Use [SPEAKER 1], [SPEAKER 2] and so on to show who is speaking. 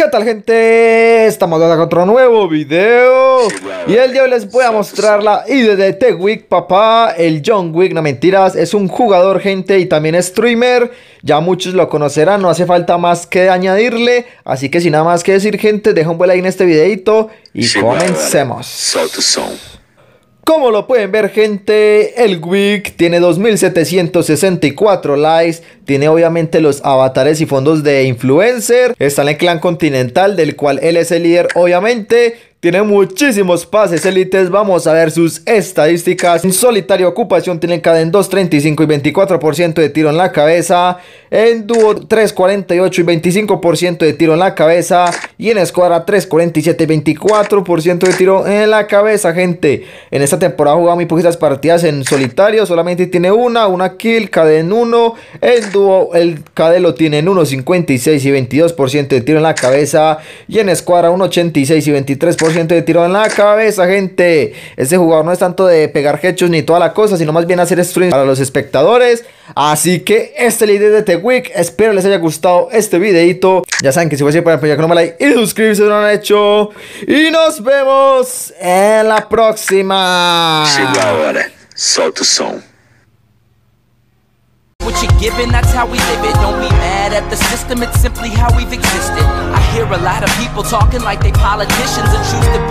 [SPEAKER 1] ¿Qué tal gente? Estamos acá con otro nuevo video Y el día de hoy les voy a mostrar la ID de Tewick, papá El John Wick, no mentiras, es un jugador gente y también streamer Ya muchos lo conocerán, no hace falta más que añadirle Así que sin nada más que decir gente, deja un buen like en este videito Y comencemos como lo pueden ver gente, el Wick tiene 2764 likes, tiene obviamente los avatares y fondos de influencer, está en el clan continental del cual él es el líder obviamente, tiene muchísimos pases élites. Vamos a ver sus estadísticas. En solitario ocupación tiene en 2 35 y 24% de tiro en la cabeza. En dúo 3.48 y 25% de tiro en la cabeza. Y en escuadra 3.47 y 24% de tiro en la cabeza, gente. En esta temporada jugado muy poquitas partidas en solitario. Solamente tiene una, una kill, Cadena en 1. En dúo el cadelo lo tiene en 1.56 y 22% de tiro en la cabeza. Y en escuadra 1.86 y 23% Gente de tiro en la cabeza, gente. Ese jugador no es tanto de pegar hechos ni toda la cosa, sino más bien hacer streams para los espectadores. Así que este es el ID de The Week. Espero les haya gustado este videito. Ya saben que si fue así, para apoyar con un like y suscribirse si no lo han hecho. Y nos vemos en la próxima.
[SPEAKER 2] system, it's simply how we've existed. I hear a lot of people talking like they politicians and choose to be